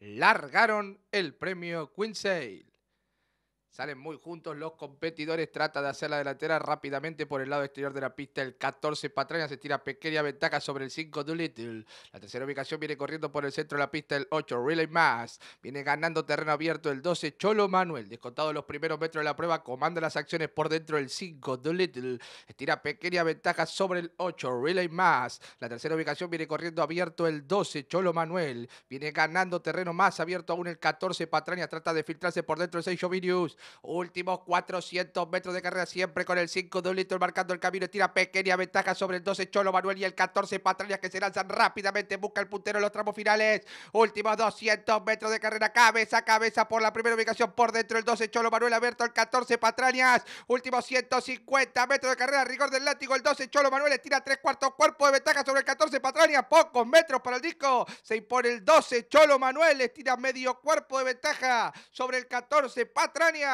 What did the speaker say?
largaron el premio Quincy. Salen muy juntos los competidores. Trata de hacer la delantera rápidamente por el lado exterior de la pista. El 14 Patraña se tira pequeña ventaja sobre el 5 Doolittle. La tercera ubicación viene corriendo por el centro de la pista. El 8 Relay Más. Viene ganando terreno abierto. El 12 Cholo Manuel. Descontado los primeros metros de la prueba. Comanda las acciones por dentro. del 5 Doolittle. Estira pequeña ventaja sobre el 8 Relay Mass. La tercera ubicación viene corriendo abierto. El 12 Cholo Manuel. Viene ganando terreno más abierto aún el 14 Patraña. Trata de filtrarse por dentro el 6 Jovinius. Últimos 400 metros de carrera siempre con el 5 de un litro marcando el camino. Tira pequeña ventaja sobre el 12 Cholo Manuel y el 14 Patrañas que se lanzan rápidamente. Busca el puntero en los tramos finales. Últimos 200 metros de carrera. Cabeza a cabeza por la primera ubicación. Por dentro el 12 Cholo Manuel abierto el 14 Patrañas. Últimos 150 metros de carrera. Rigor del látigo. El 12 Cholo Manuel tira tres cuartos cuerpo de ventaja sobre el 14 Patrañas. Pocos metros para el disco. Se impone el 12 Cholo Manuel. Estira medio cuerpo de ventaja sobre el 14 Patrañas